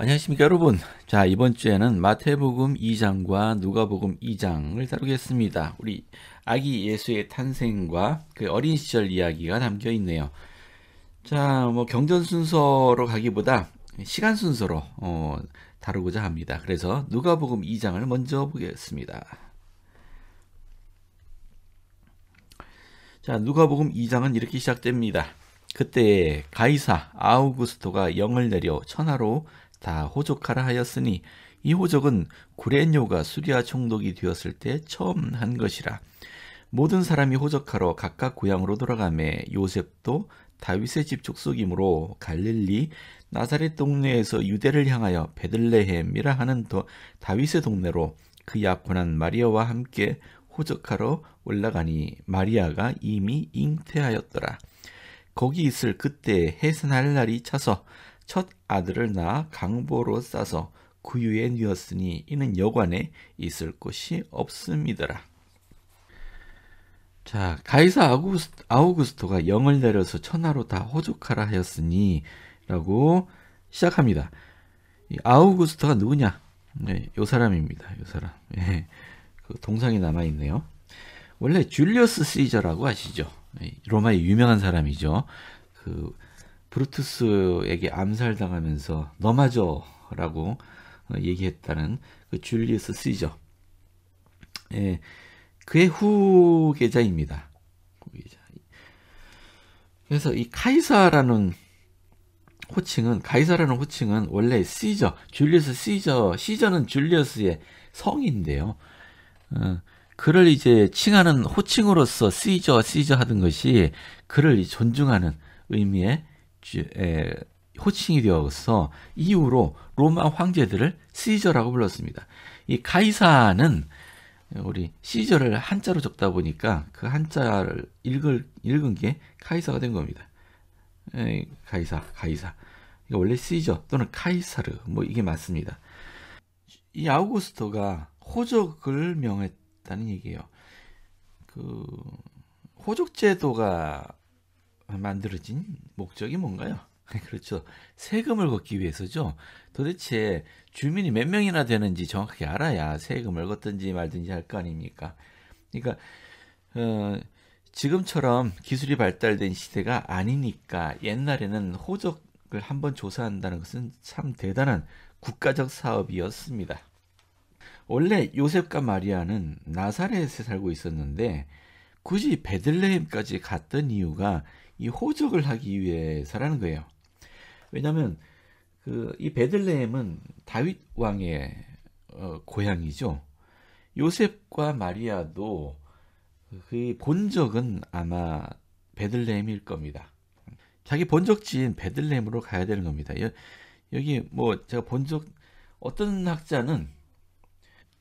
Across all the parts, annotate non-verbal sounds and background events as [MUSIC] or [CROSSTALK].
안녕하십니까 여러분 자 이번 주에는 마태복음 2장과 누가복음 2장을 다루겠습니다 우리 아기 예수의 탄생과 그 어린 시절 이야기가 담겨 있네요 자 뭐 경전 순서로 가기보다 시간 순서로 어, 다루고자 합니다 그래서 누가복음 2장을 먼저 보겠습니다 자 누가복음 2장은 이렇게 시작됩니다 그때 가이사 아우구스토가 영을 내려 천하로 다 호족하라 하였으니 이 호적은 구레뇨가 수리아 총독이 되었을 때 처음 한 것이라. 모든 사람이 호적하러 각각 고향으로 돌아가매 요셉도 다윗의 집 족속이므로 갈릴리 나사렛 동네에서 유대를 향하여 베들레헴이라 하는 더 다윗의 동네로 그 약혼한 마리아와 함께 호적하러 올라가니 마리아가 이미 잉태하였더라. 거기 있을 그때 해산할 날이 차서 첫 아들을 낳아 강보로 싸서 구유에 뉘었으니 이는 여관에 있을 곳이 없음이더라. 자, 가이사 아우구스, 아우구스토가 영을 내려서 천하로 다 호족하라 하였으니 라고 시작합니다. 아우구스토가 누구냐? 네, 요 사람입니다. 요 사람. 네, 그 동상이 남아 있네요. 원래 줄리어스 시저라고 아시죠? 로마의 유명한 사람이죠. 그 브루투스에게 암살당하면서 너마저라고 얘기했다는 그 줄리우스 시저. 예, 그의 후계자입니다. 후계자. 그래서 이 카이사라는 호칭은 카이사라는 호칭은 원래 시저, 줄리우스 시저, 시저는 줄리우스의 성인데요. 어, 그를 이제 칭하는 호칭으로서 시저, 시저 하던 것이 그를 존중하는 의미의 에, 호칭이 되어서 이후로 로마 황제들을 시저라고 불렀습니다. 이 카이사는 우리 시저를 한자로 적다 보니까 그 한자를 읽을, 읽은 게 카이사가 된 겁니다. 에이, 카이사, 카이사. 원래 시저 또는 카이사르 뭐 이게 맞습니다. 이 아우구스토가 호적을 명했다는 얘기예요. 그 호족 제도가 만들어진 목적이 뭔가요? [LAUGHS] 그렇죠. 세금을 걷기 위해서죠. 도대체 주민이 몇 명이나 되는지 정확히 알아야 세금을 걷든지 말든지 할 거 아닙니까? 그러니까 어, 지금처럼 기술이 발달된 시대가 아니니까 옛날에는 호적을 한번 조사한다는 것은 참 대단한 국가적 사업이었습니다. 원래 요셉과 마리아는 나사렛에 살고 있었는데 굳이 베들레헴까지 갔던 이유가 이 호적을 하기 위해서라는 거예요. 왜냐하면 그이 베들레헴은 다윗 왕의 어, 고향이죠. 요셉과 마리아도 그 본적은 아마 베들레헴일 겁니다. 자기 본적지인 베들레헴으로 가야 되는 겁니다. 여기 뭐 제가 본적 어떤 학자는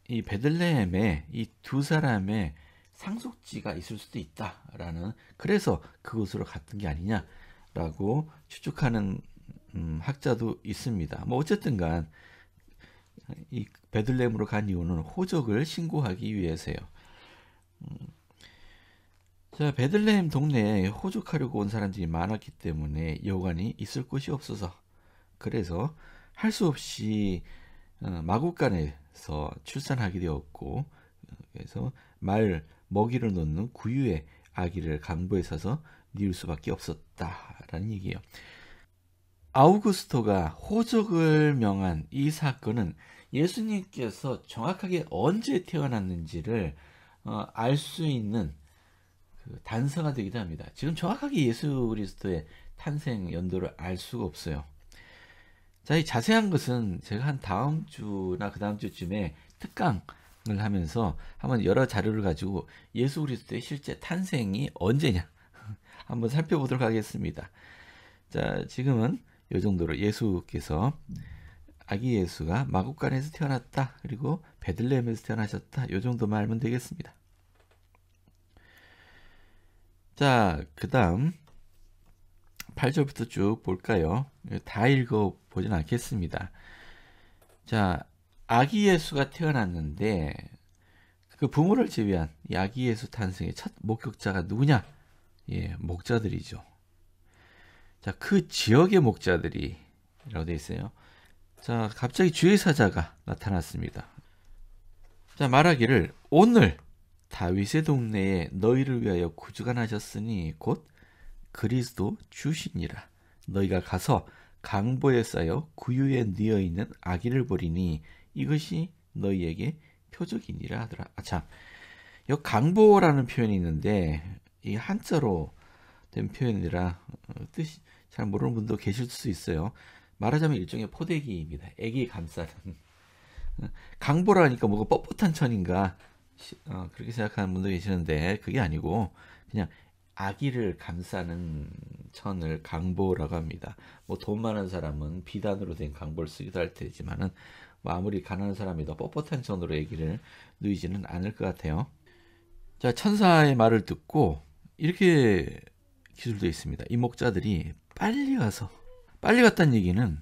이 베들레헴에 이 두 사람의 상속지가 있을 수도 있다라는 그래서 그곳으로 갔던 게 아니냐라고 추측하는 음, 학자도 있습니다. 뭐 어쨌든간 이 베들레헴으로 간 이유는 호적을 신고하기 위해서요. 음, 자 베들레헴 동네에 호적하려고 온 사람들이 많았기 때문에 여관이 있을 곳이 없어서 그래서 할 수 없이 어, 마국간에서 출산하게 되었고 그래서 말 먹이를 넣는 구유에 아기를 강부에 사서 뉘울 수밖에 없었다라는 얘기예요. 아우구스토가 호적을 명한 이 사건은 예수님께서 정확하게 언제 태어났는지를 어, 알수 있는 그 단서가 되기도 합니다. 지금 정확하게 예수 그리스도의 탄생 연도를 알 수가 없어요. 자, 이 자세한 것은 제가 한 다음 주나 그 다음 주쯤에 특강 을 하면서 한번 여러 자료를 가지고 예수 그리스도의 실제 탄생이 언제냐 [LAUGHS] 한번 살펴보도록 하겠습니다. 자, 지금은 이 정도로 예수께서 아기 예수가 마국간에서 태어났다. 그리고 베들레헴에서 태어나셨다. 이 정도만 알면 되겠습니다. 자, 그다음 8절부터 쭉 볼까요? 다 읽어 보진 않겠습니다. 자, 아기 예수가 태어났는데 그 부모를 제외한 아기 예수 탄생의 첫 목격자가 누구냐? 예, 목자들이죠. 자, 그 지역의 목자들이라고 되어 있어요. 자, 갑자기 주의 사자가 나타났습니다. 자, 말하기를 오늘 다윗의 동네에 너희를 위하여 구주가 나셨으니 곧 그리스도 주시니라. 너희가 가서 강보에 쌓여 구유에 뉘어 있는 아기를 보리니 이것이 너희에게 표적이니라 하더라. 아, 참. 이 강보라는 표현이 있는데 이 한자로 된 표현이라 어, 뜻이 잘 모르는 분도 계실 수 있어요. 말하자면 일종의 포대기입니다. 애기 감싸는 어, 강보라니까 뭐가 뻣뻣한 천인가 어, 그렇게 생각하는 분도 계시는데 그게 아니고 그냥 아기를 감싸는 천을 강보라고 합니다. 뭐돈 많은 사람은 비단으로 된 강보를 쓰기도 할 테지만은 뭐 아무리 가난한 사람이 더 뻣뻣한 전으로 얘기를 누이지는 않을 것 같아요. 자, 천사의 말을 듣고 이렇게 기술되어 있습니다. 이 목자들이 빨리 가서 빨리 갔다는 얘기는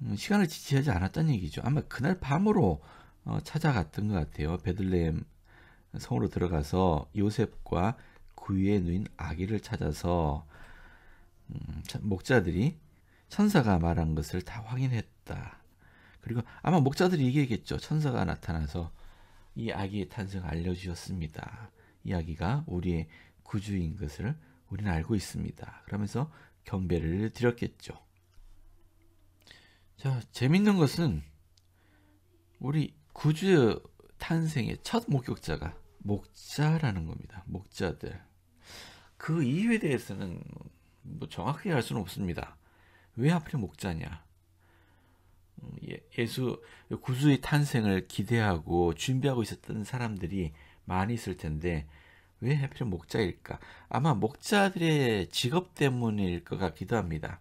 음, 시간을 지체하지 않았다는 얘기죠. 아마 그날 밤으로 어, 찾아갔던 것 같아요. 베들레헴 성으로 들어가서 요셉과 구유에 누인 아기를 찾아서 음, 목자들이 천사가 말한 것을 다 확인했다. 그리고 아마 목자들이 얘기했겠죠. 천사가 나타나서 이 아기의 탄생을 알려주셨습니다. 이 아기가 우리의 구주인 것을 우리는 알고 있습니다. 그러면서 경배를 드렸겠죠. 자, 재밌는 것은 우리 구주 탄생의 첫 목격자가 목자라는 겁니다. 목자들. 그 이유에 대해서는 뭐 정확하게 알 수는 없습니다. 왜 하필 목자냐? 음, 예, 예수 구주의 탄생을 기대하고 준비하고 있었던 사람들이 많이 있을 텐데 왜해필 목자일까? 아마 목자들의 직업 때문일 것 같기도 합니다.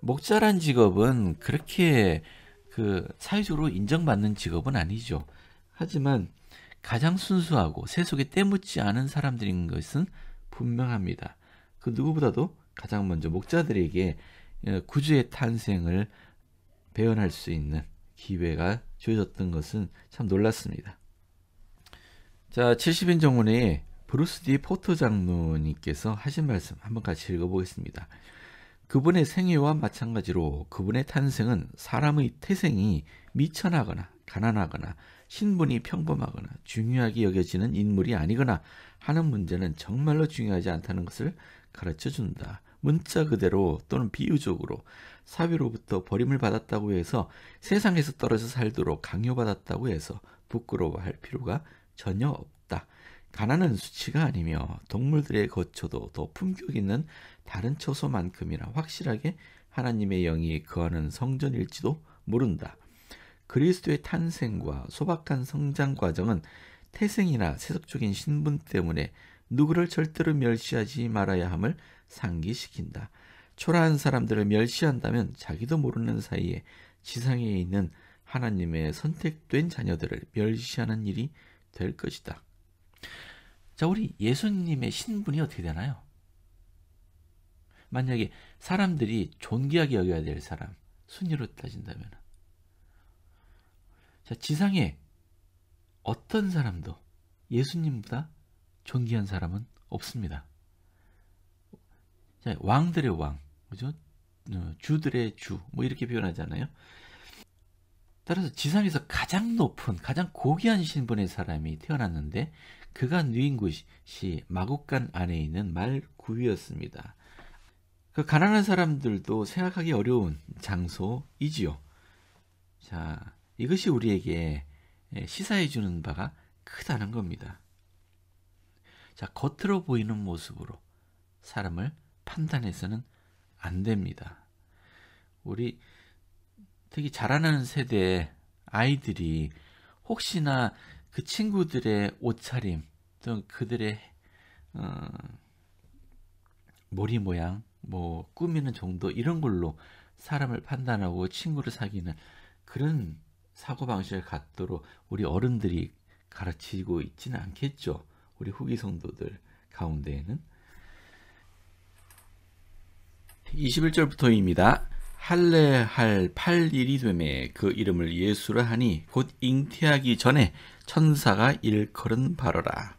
목자란 직업은 그렇게 그 사회적으로 인정받는 직업은 아니죠. 하지만 가장 순수하고 세속에 때묻지 않은 사람들인 것은 분명합니다. 그 누구보다도 가장 먼저 목자들에게 어, 구주의 탄생을 배현할 수 있는 기회가 주어졌던 것은 참 놀랐습니다. 자, 70인 정원의 브루스 디 포터 장로님께서 하신 말씀 한번 같이 읽어보겠습니다. 그분의 생애와 마찬가지로 그분의 탄생은 사람의 태생이 미천하거나 가난하거나 신분이 평범하거나 중요하게 여겨지는 인물이 아니거나 하는 문제는 정말로 중요하지 않다는 것을 가르쳐 준다. 문자 그대로 또는 비유적으로 사위로부터 버림을 받았다고 해서 세상에서 떨어져 살도록 강요받았다고 해서 부끄러워할 필요가 전혀 없다. 가난은 수치가 아니며 동물들의 거처도 더 품격 있는 다른 처소만큼이나 확실하게 하나님의 영이 거하는 성전일지도 모른다. 그리스도의 탄생과 소박한 성장 과정은 태생이나 세속적인 신분 때문에 누구를 절대로 멸시하지 말아야 함을 상기시킨다. 초라한 사람들을 멸시한다면 자기도 모르는 사이에 지상에 있는 하나님의 선택된 자녀들을 멸시하는 일이 될 것이다. 자, 우리 예수님의 신분이 어떻게 되나요? 만약에 사람들이 존귀하게 여겨야 될 사람 순위로 따진다면 자, 지상에 어떤 사람도 예수님보다 존귀한 사람은 없습니다. 자, 왕들의 왕, 그죠? 어, 주들의 주, 뭐 이렇게 표현하잖아요. 따라서 지상에서 가장 높은, 가장 고귀한 신분의 사람이 태어났는데 그가 누인 곳이 마곡간 안에 있는 말구이였습니다그 가난한 사람들도 생각하기 어려운 장소이지요. 자, 이것이 우리에게 예, 시사해 주는 바가 크다는 겁니다. 자, 겉으로 보이는 모습으로 사람을 판단해서는 안 됩니다. 우리 특히 자라나는 세대의 아이들이 혹시나 그 친구들의 옷차림 또는 그들의 어, 머리 모양, 뭐 꾸미는 정도 이런 걸로 사람을 판단하고 친구를 사귀는 그런 사고 방식을 갖도록 우리 어른들이 가르치고 있지는 않겠죠. 우리 후기 성도들 가운데에는 21절부터입니다. 할례 할팔 일이 되매 그 이름을 예수라 하니 곧 잉태하기 전에 천사가 일컬은 바로라.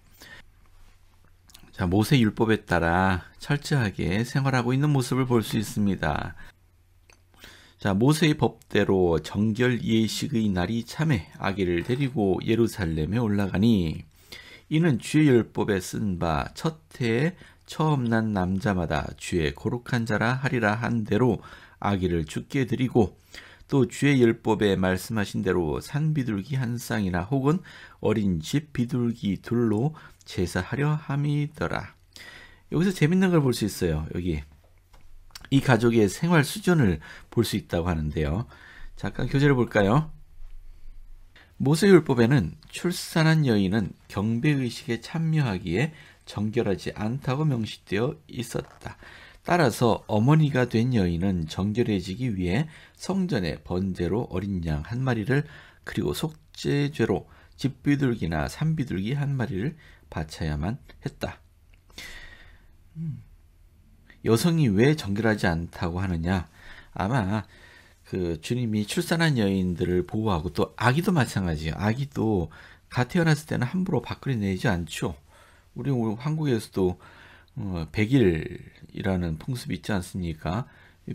자, 모세 율법에 따라 철저하게 생활하고 있는 모습을 볼 수 있습니다. 자, 모세의 법대로 정결 예식의 날이 참에 아기를 데리고 예루살렘에 올라가니 이는 주의 율법에 쓴 바첫 해에 처음 난 남자마다 주의 거룩한 자라 하리라 한 대로 아기를 죽게 드리고 또 주의 율법에 말씀하신 대로 산 비둘기 한 쌍이나 혹은 어린 집 비둘기 둘로 제사하려 함이더라. 여기서 재밌는 걸 볼 수 있어요. 여기 이 가족의 생활 수준을 볼 수 있다고 하는데요. 잠깐 교재를 볼까요? 모세율법에는 출산한 여인은 경배의식에 참여하기에 정결하지 않다고 명시되어 있었다. 따라서 어머니가 된 여인은 정결해지기 위해 성전에 번제로 어린 양 한 마리를 그리고 속죄죄로 집비둘기나 산비둘기 한 마리를 바쳐야만 했다. 음, 여성이 왜 정결하지 않다고 하느냐? 아마 그 주님이 출산한 여인들을 보호하고 또 아기도 마찬가지예요. 아기도 가 태어났을 때는 함부로 밖으로 내지 않죠. 우리 한국에서도 어, 백일이라는 풍습이 있지 않습니까?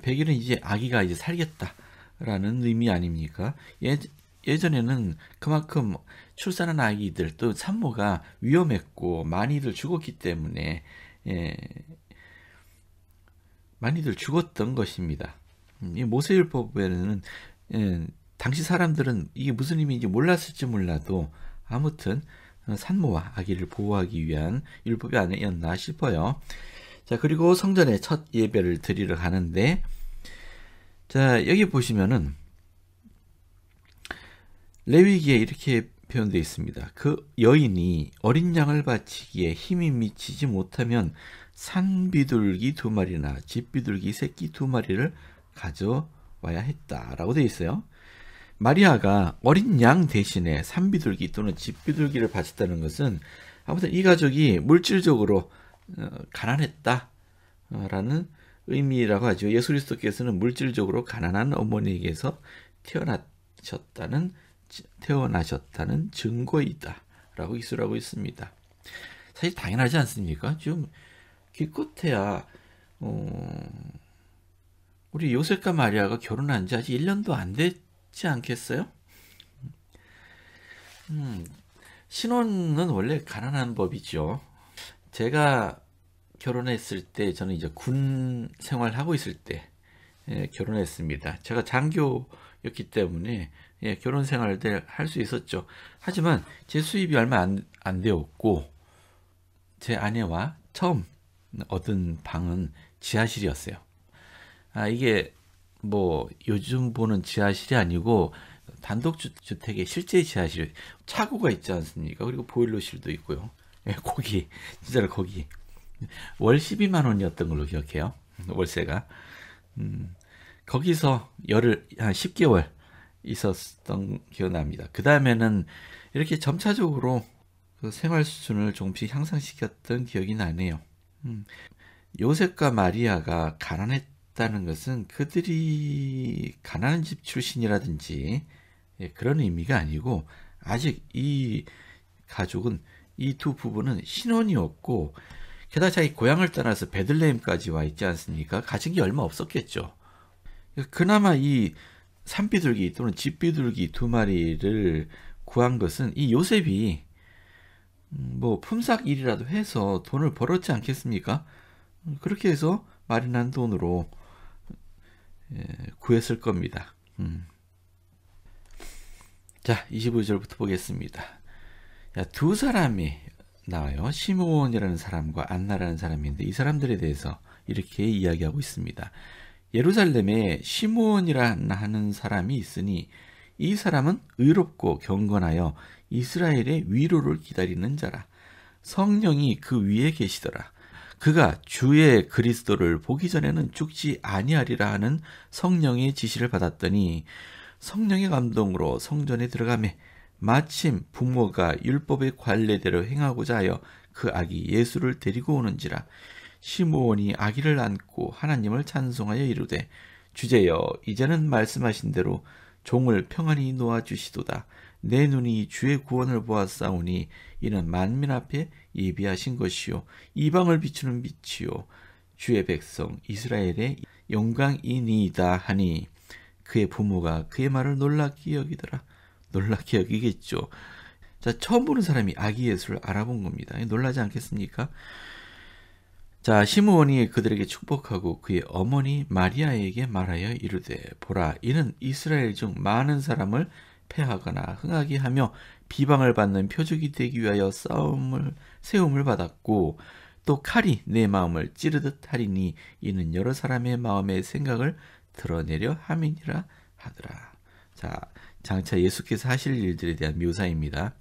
백일은 이제 아기가 이제 살겠다라는 의미 아닙니까? 예, 예전에는 그만큼 출산한 아기들 또 산모가 위험했고 많이들 죽었기 때문에 예, 많이들 죽었던 것입니다. 이 모세율법에는 예, 당시 사람들은 이게 무슨 의미인지 몰랐을지 몰라도 아무튼 산모와 아기를 보호하기 위한 율법이 아니었나 싶어요. 자, 그리고 성전에 첫 예배를 드리러 가는데, 자, 여기 보시면은, 레위기에 이렇게 표현되어 있습니다. 그 여인이 어린 양을 바치기에 힘이 미치지 못하면 산비둘기 두 마리나 집비둘기 새끼 두 마리를 가져와야 했다라고 되어 있어요. 마리아가 어린 양 대신에 산비둘기 또는 집비둘기를 바쳤다는 것은 아무튼 이 가족이 물질적으로 어, 가난했다라는 어, 의미라고 하죠. 예수 그리스도께서는 물질적으로 가난한 어머니에게서 태어나셨다는 태어나셨다는 증거이다라고 기술하고 있습니다. 사실 당연하지 않습니까? 지금 기껏해야 어, 우리 요셉과 마리아가 결혼한 지 아직 1년도 안 됐. 쉽지 않겠어요? 음, 신혼은 원래 가난한 법이죠. 제가 결혼했을 때 저는 이제 군 생활하고 있을 때 예, 결혼했습니다. 제가 장교였기 때문에 예, 결혼 생활을 할 수 있었죠. 하지만 제 수입이 얼마 안, 안 되었고 제 아내와 처음 얻은 방은 지하실이었어요. 아 이게 뭐 요즘 보는 지하실이 아니고 단독주택의 실제 지하실 차고가 있지 않습니까? 그리고 보일러실도 있고요. 예, 거기 진짜로 거기 월 12만 원이었던 걸로 기억해요. 월세가 음, 거기서 열을 한 10개월 있었던 기억납니다. 그 다음에는 이렇게 점차적으로 그 생활 수준을 조금씩 향상시켰던 기억이 나네요. 음, 요셉과 마리아가 가난했 있다는 것은 그들이 가난한 집 출신이라든지 예, 그런 의미가 아니고 아직 이 가족은 이 두 부부는 신혼이 없고 게다가 자기 고향을 떠나서 베들레헴까지 와 있지 않습니까? 가진 게 얼마 없었겠죠. 그나마 이 산비둘기 또는 집비둘기 두 마리를 구한 것은 이 요셉이 음, 뭐 품삯일이라도 해서 돈을 벌었지 않겠습니까? 음, 그렇게 해서 마련한 돈으로 예, 구했을 겁니다. 음. 자, 25절부터 보겠습니다. 야, 두 사람이 나와요. 시므온이라는 사람과 안나라는 사람인데 이 사람들에 대해서 이렇게 이야기하고 있습니다. 예루살렘에 시므온이라는 사람이 있으니 이 사람은 의롭고 경건하여 이스라엘의 위로를 기다리는 자라. 성령이 그 위에 계시더라. 그가 주의 그리스도를 보기 전에는 죽지 아니하리라 하는 성령의 지시를 받았더니 성령의 감동으로 성전에 들어가매 마침 부모가 율법의 관례대로 행하고자 하여 그 아기 예수를 데리고 오는지라 시므온이 아기를 안고 하나님을 찬송하여 이르되 주제여 이제는 말씀하신 대로 종을 평안히 놓아 주시도다 내 눈이 주의 구원을 보았사오니 이는 만민 앞에 예비하신 것이요 이방을 비추는 빛이요 주의 백성 이스라엘의 영광이니이다 하니 그의 부모가 그의 말을 놀랍게 여기더라 놀랍게 여기겠죠 자 처음 보는 사람이 아기 예수를 알아본 겁니다 놀라지 않겠습니까 자 시므온이 그들에게 축복하고 그의 어머니 마리아에게 말하여 이르되 보라 이는 이스라엘 중 많은 사람을 패하거나 흥하게 하며 비방을 받는 표적이 되기 위하여 싸움을 세움을 받았고 또 칼이 내 마음을 찌르듯 하리니 이는 여러 사람의 마음의 생각을 드러내려 함이니라 하더라. 자, 장차 예수께서 하실 일들에 대한 묘사입니다.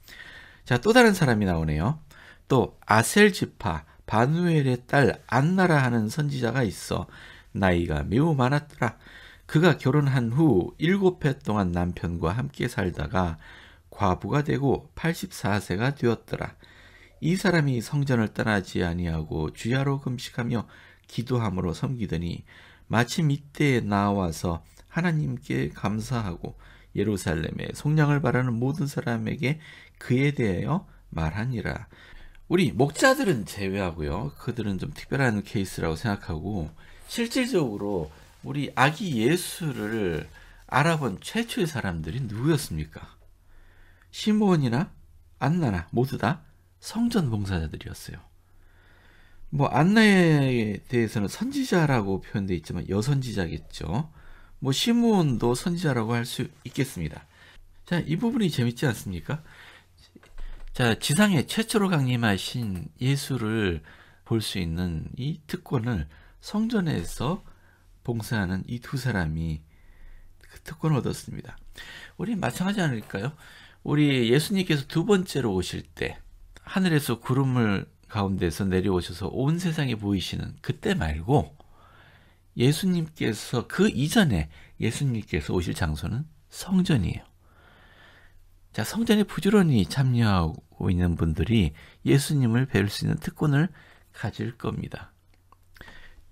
자, 또 다른 사람이 나오네요. 또 아셀 지파 바누엘의 딸 안나라 하는 선지자가 있어 나이가 매우 많았더라. 그가 결혼한 후 일곱 해 동안 남편과 함께 살다가 과부가 되고 84세가 되었더라. 이 사람이 성전을 떠나지 아니하고 주야로 금식하며 기도함으로 섬기더니 마침 이때에 나와서 하나님께 감사하고 예루살렘에 속량을 바라는 모든 사람에게 그에 대하여 말하니라. 우리 목자들은 제외하고요. 그들은 좀 특별한 케이스라고 생각하고 실질적으로 우리 아기 예수를 알아본 최초의 사람들이 누구였습니까? 시므온이나 안나나 모두 다 성전 봉사자들이었어요. 뭐 안나에 대해서는 선지자라고 표현되어 있지만 여선지자겠죠. 뭐시므도 선지자라고 할 수 있겠습니다. 자, 이 부분이 재밌지 않습니까? 자, 지상에 최초로 강림하신 예수를 볼 수 있는 이 특권을 성전에서 봉사하는 이 두 사람이 그 특권을 얻었습니다. 우리 마찬가지 않을까요? 우리 예수님께서 두 번째로 오실 때 하늘에서 구름을 가운데서 내려오셔서 온 세상에 보이시는 그때 말고 예수님께서 그 이전에 예수님께서 오실 장소는 성전이에요. 자, 성전에 부지런히 참여하고 있는 분들이 예수님을 뵐 수 있는 특권을 가질 겁니다.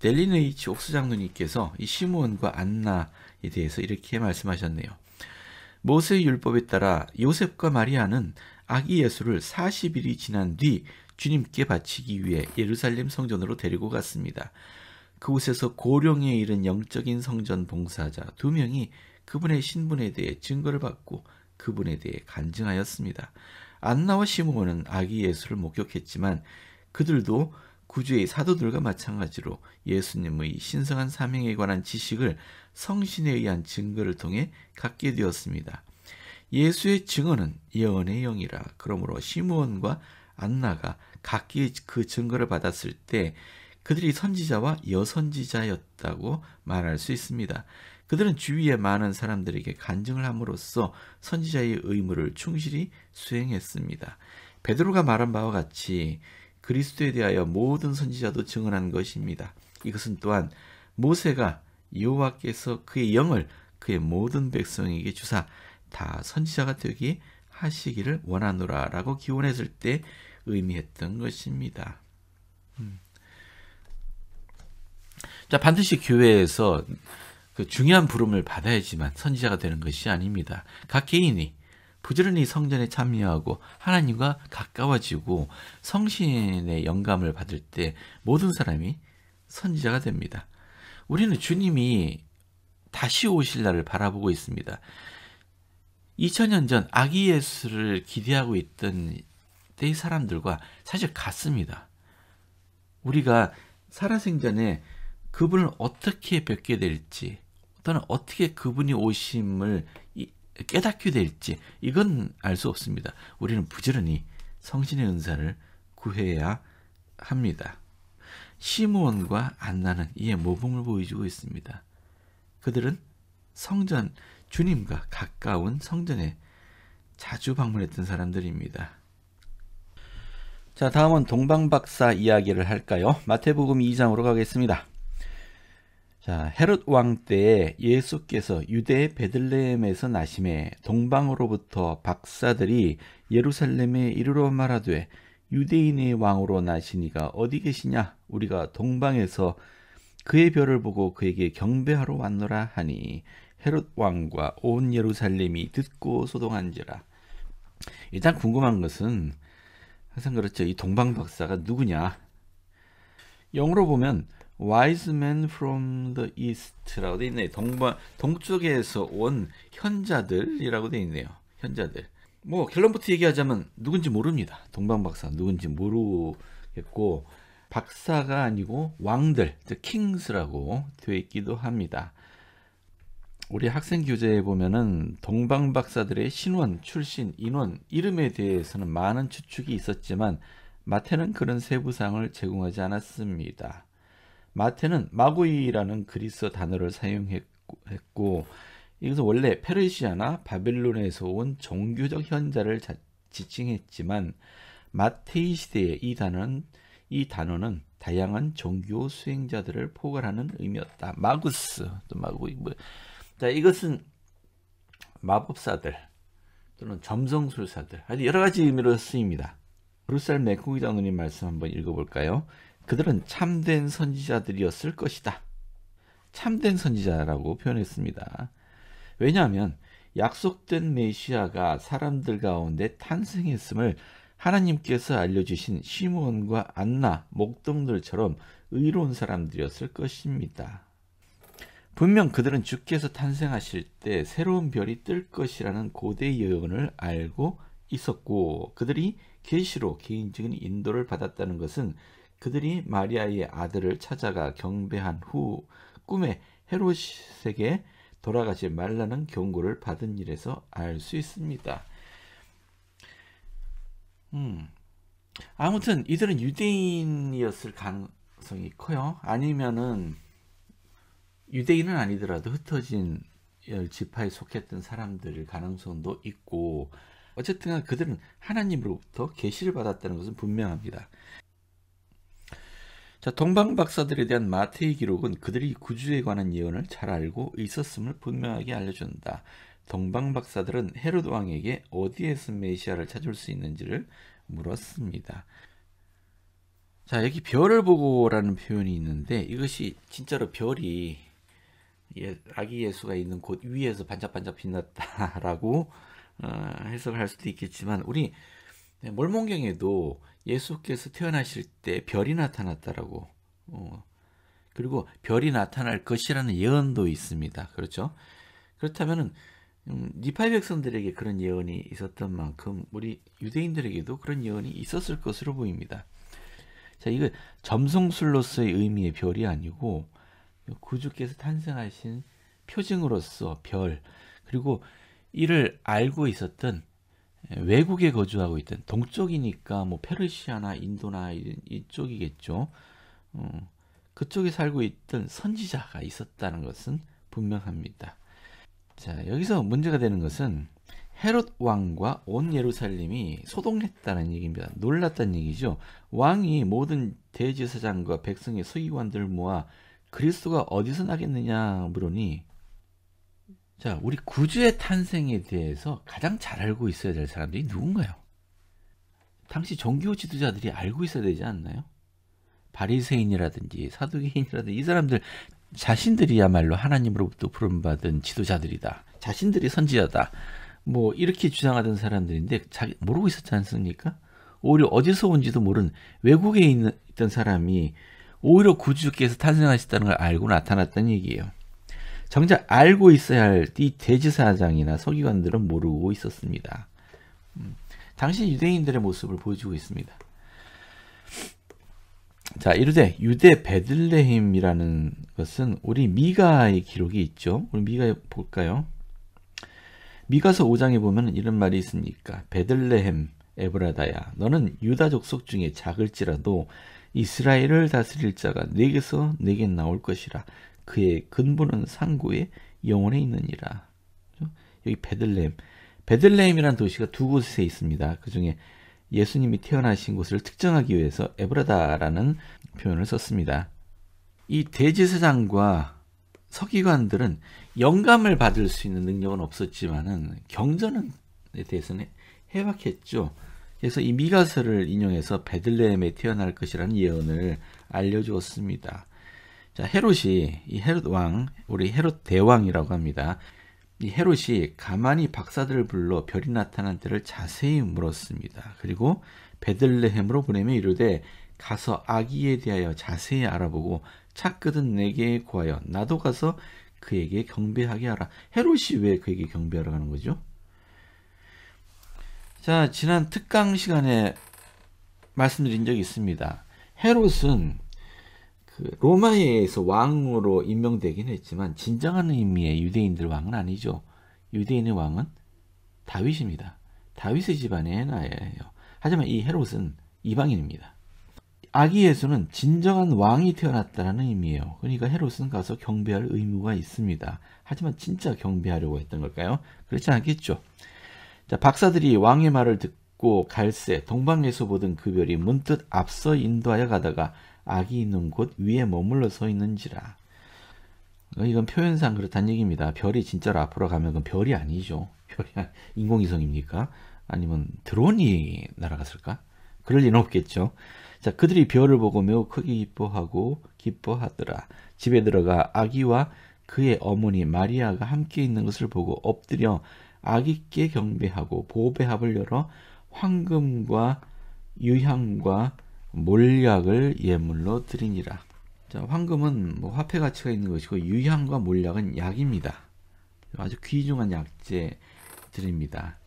델리네이치 옥수장로님께서 이 시므온과 안나에 대해서 이렇게 말씀하셨네요. 모세 율법에 따라 요셉과 마리아는 아기 예수를 40일이 지난 뒤 주님께 바치기 위해 예루살렘 성전으로 데리고 갔습니다. 그곳에서 고령에 이른 영적인 성전 봉사자 두 명이 그분의 신분에 대해 증거를 받고 그분에 대해 간증하였습니다. 안나와 시므온은 아기 예수를 목격했지만 그들도 구주의 사도들과 마찬가지로 예수님의 신성한 사명에 관한 지식을 성신에 의한 증거를 통해 갖게 되었습니다. 예수의 증언은 예언의 영이라 그러므로 시므온과 안나가 각기 그 증거를 받았을 때 그들이 선지자와 여선지자였다고 말할 수 있습니다. 그들은 주위의 많은 사람들에게 간증을 함으로써 선지자의 의무를 충실히 수행했습니다. 베드로가 말한 바와 같이 그리스도에 대하여 모든 선지자도 증언한 것입니다. 이것은 또한 모세가 여호와께서 그의 영을 그의 모든 백성에게 주사 다 선지자가 되기 하시기를 원하노라라고 기원했을 때 의미했던 것입니다. 음. 자 반드시 교회에서 그 중요한 부름을 받아야지만 선지자가 되는 것이 아닙니다. 각 개인이 부지런히 성전에 참여하고 하나님과 가까워지고 성신의 영감을 받을 때 모든 사람이 선지자가 됩니다. 우리는 주님이 다시 오실 날을 바라보고 있습니다. 2000년 전 아기 예수를 기대하고 있던 때의 사람들과 사실 같습니다. 우리가 살아생전에 그분을 어떻게 뵙게 될지 또는 어떻게 그분이 오심을 깨닫게 될지 이건 알 수 없습니다. 우리는 부지런히 성신의 은사를 구해야 합니다. 시므온과 안나는 이에 모범을 보여주고 있습니다. 그들은 성전 주님과 가까운 성전에 자주 방문했던 사람들입니다. 자 다음은 동방박사 이야기를 할까요? 마태복음 2장으로 가겠습니다. 자, 헤롯 왕 때에 예수께서 유대의 베들레헴에서 나심에 동방으로부터 박사들이 예루살렘에 이르러 말하되 유대인의 왕으로 나시니가 어디 계시냐 우리가 동방에서 그의 별을 보고 그에게 경배하러 왔노라 하니 헤롯 왕과 온 예루살렘이 듣고 소동한지라 일단 궁금한 것은 항상 그렇죠 이 동방 박사가 누구냐 영어로 보면 Wise men from the East라고 돼 있네요. 동방 동쪽에서 온 현자들이라고 돼 있네요. 현자들. 뭐 결론부터 얘기하자면 누군지 모릅니다. 동방 박사 누군지 모르겠고 박사가 아니고 왕들, 즉 킹스라고 되어 있기도 합니다. 우리 학생 교재에 보면은 동방 박사들의 신원, 출신, 인원, 이름에 대해서는 많은 추측이 있었지만 마태는 그런 세부상을 제공하지 않았습니다. 마테는 마구이라는 그리스 어 단어를 사용했고 이것은 원래 페르시아나 바빌론에서온 종교적 현자를 자, 지칭했지만 마테이 시대의 이 단어는 이 단어는 다양한 종교 수행자들을 포괄하는 의미였다. 마구스 또 마구 뭐. 자 이것은 마법사들 또는 점성술사들 여러 가지 의미로 쓰입니다. 루살 메콩이 장로님 말씀 한번 읽어볼까요? 그들은 참된 선지자들이었을 것이다. 참된 선지자라고 표현했습니다. 왜냐하면 약속된 메시아가 사람들 가운데 탄생했음을 하나님께서 알려주신 시므온과 안나, 목동들처럼 의로운 사람들이었을 것입니다. 분명 그들은 주께서 탄생하실 때 새로운 별이 뜰 것이라는 고대 예언을 알고 있었고 그들이 계시로 개인적인 인도를 받았다는 것은 그들이 마리아의 아들을 찾아가 경배한 후 꿈에 헤롯에게 돌아가지 말라는 경고를 받은 일에서 알 수 있습니다. 음. 아무튼 이들은 유대인이었을 가능성이 커요. 아니면은 유대인은 아니더라도 흩어진 지파에 속했던 사람들 가능성도 있고 어쨌든 그들은 하나님으로부터 계시를 받았다는 것은 분명합니다. 자, 동방 박사들에 대한 마태의 기록은 그들이 구주에 관한 예언을 잘 알고 있었음을 분명하게 알려준다. 동방 박사들은 헤롯 왕에게 어디에서 메시아를 찾을 수 있는지를 물었습니다. 자, 여기 별을 보고라는 표현이 있는데 이것이 진짜로 별이 예, 아기 예수가 있는 곳 위에서 반짝반짝 빛났다라고 어, 해석을 할 수도 있겠지만 우리 네, 몰몬경에도 예수께서 태어나실 때 별이 나타났다라고 어, 그리고 별이 나타날 것이라는 예언도 있습니다. 그렇죠? 그렇다면 음, 니파이 백성들에게 그런 예언이 있었던 만큼 우리 유대인들에게도 그런 예언이 있었을 것으로 보입니다. 자, 이거 점성술로서의 의미의 별이 아니고 구주께서 탄생하신 표징으로서 별 그리고 이를 알고 있었던 예, 외국에 거주하고 있던 동쪽이니까 뭐 페르시아나 인도나 이쪽이겠죠. 어, 그쪽에 살고 있던 선지자가 있었다는 것은 분명합니다. 자, 여기서 문제가 되는 것은 헤롯 왕과 온예루살렘이 소동했다는 얘기입니다. 놀랐다는 얘기죠. 왕이 모든 대제사장과 백성의 서기관들을 모아 그리스도가 어디서 나겠느냐 물으니 자, 우리 구주의 탄생에 대해서 가장 잘 알고 있어야 될 사람들이 누군가요? 당시 종교 지도자들이 알고 있어야 되지 않나요? 바리새인이라든지 사두개인이라든지 이 사람들 자신들이야말로 하나님으로부터 부름받은 지도자들이다. 자신들이 선지자다. 뭐 이렇게 주장하던 사람들인데 자기 모르고 있었지 않습니까? 오히려 어디서 온지도 모른 외국에 있는, 있던 사람이 오히려 구주께서 탄생하셨다는 걸 알고 나타났다는 얘기예요. 정작 알고 있어야 할 이 대지사장이나 서기관들은 모르고 있었습니다. 음, 당시 유대인들의 모습을 보여주고 있습니다. 자 이르되 유대 베들레헴이라는 것은 우리 미가의 기록이 있죠. 우리 미가 볼까요? 미가서 5장에 보면 이런 말이 있습니까? 베들레헴 에브라다야 너는 유다 족속 중에 작을지라도 이스라엘을 다스릴 자가 내게서 내게 나올 것이라 그의 근본은 상고의 영혼에 있느니라. 여기 베들레헴. 베들레헴이라는 도시가 두 곳에 있습니다. 그 중에 예수님이 태어나신 곳을 특정하기 위해서 에브라다라는 표현을 썼습니다. 이 대제사장과 서기관들은 영감을 받을 수 있는 능력은 없었지만은 경전에 대해서는 해박했죠. 그래서 이 미가서를 인용해서 베들레헴에 태어날 것이라는 예언을 알려주었습니다. 자, 헤롯이 이 헤롯 왕, 우리 헤롯 대왕이라고 합니다. 이 헤롯이 가만히 박사들을 불러 별이 나타난 때를 자세히 물었습니다. 그리고 베들레헴으로 보내며 이르되 가서 아기에 대하여 자세히 알아보고 착끄든 내게 구하여 나도 가서 그에게 경배하게 하라. 헤롯이 왜 그에게 경배하러 가는 거죠? 자, 지난 특강 시간에 말씀드린 적이 있습니다. 헤롯은 그 로마에서 왕으로 임명되긴 했지만 진정한 의미의 유대인들 왕은 아니죠. 유대인의 왕은 다윗입니다. 다윗의 집안에 나예요. 하지만 이 헤롯은 이방인입니다. 아기 예수는 진정한 왕이 태어났다는 의미예요. 그러니까 헤롯은 가서 경배할 의무가 있습니다. 하지만 진짜 경배하려고 했던 걸까요? 그렇지 않겠죠. 자, 박사들이 왕의 말을 듣고 갈새 동방에서 보던 그 별이 문득 앞서 인도하여 가다가 악이 있는 곳 위에 머물러 서 있는지라. 어, 이건 표현상 그렇다는 얘기입니다. 별이 진짜로 앞으로 가면 그건 별이 아니죠. 별이 아, 인공위성입니까? 아니면 드론이 날아갔을까? 그럴 리는 없겠죠. 자, 그들이 별을 보고 매우 크게 기뻐하고 기뻐하더라. 집에 들어가 아기와 그의 어머니 마리아가 함께 있는 것을 보고 엎드려 아기께 경배하고 보배합을 열어 황금과 유향과 몰약을 예물로 드리니라. 자, 황금은 뭐 화폐 가치가 있는 것이고 유향과 몰약은 약입니다. 아주 귀중한 약재들입니다.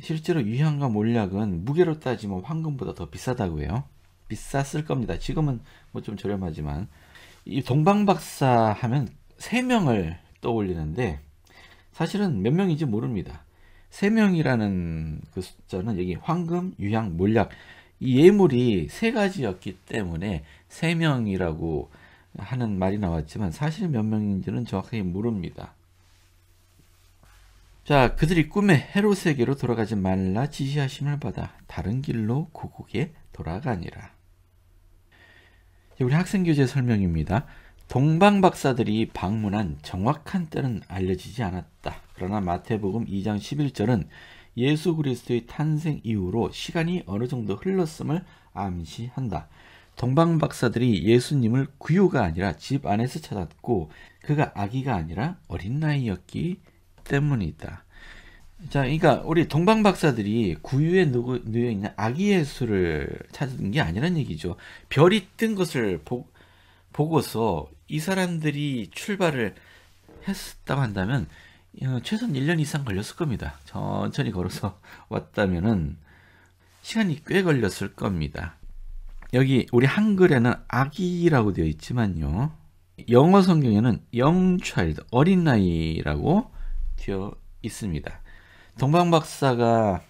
실제로 유향과 몰약은 무게로 따지면 황금보다 더 비싸다고 해요. 비쌌을 겁니다. 지금은 뭐 좀 저렴하지만 이 동방박사 하면 세명을 떠올리는데 사실은 몇 명인지 모릅니다. 세명이라는그 숫자는 여기 황금, 유향, 몰약 이 예물이 세 가지였기 때문에 세 명이라고 하는 말이 나왔지만 사실 몇 명인지는 정확하게 모릅니다. 자, 그들이 꿈에 헤롯에게로 돌아가지 말라 지시하심을 받아 다른 길로 고국에 돌아가니라. 우리 학생 교재 설명입니다. 동방 박사들이 방문한 정확한 때는 알려지지 않았다. 그러나 마태복음 2장 11절은 예수 그리스도의 탄생 이후로 시간이 어느 정도 흘렀음을 암시한다. 동방 박사들이 예수님을 구유가 아니라 집 안에서 찾았고 그가 아기가 아니라 어린 나이였기 때문이다. 자, 그러니까 우리 동방 박사들이 구유에 누워 있는 아기 예수를 찾은 게 아니란 얘기죠. 별이 뜬 것을 보, 보고서 이 사람들이 출발을 했다고 한다면 최소한 1년 이상 걸렸을 겁니다. 천천히 걸어서 [LAUGHS] 왔다면은 시간이 꽤 걸렸을 겁니다. 여기 우리 한글에는 아기라고 되어 있지만요. 영어 성경에는 영차일드 어린나이라고 되어 있습니다. 동방박사가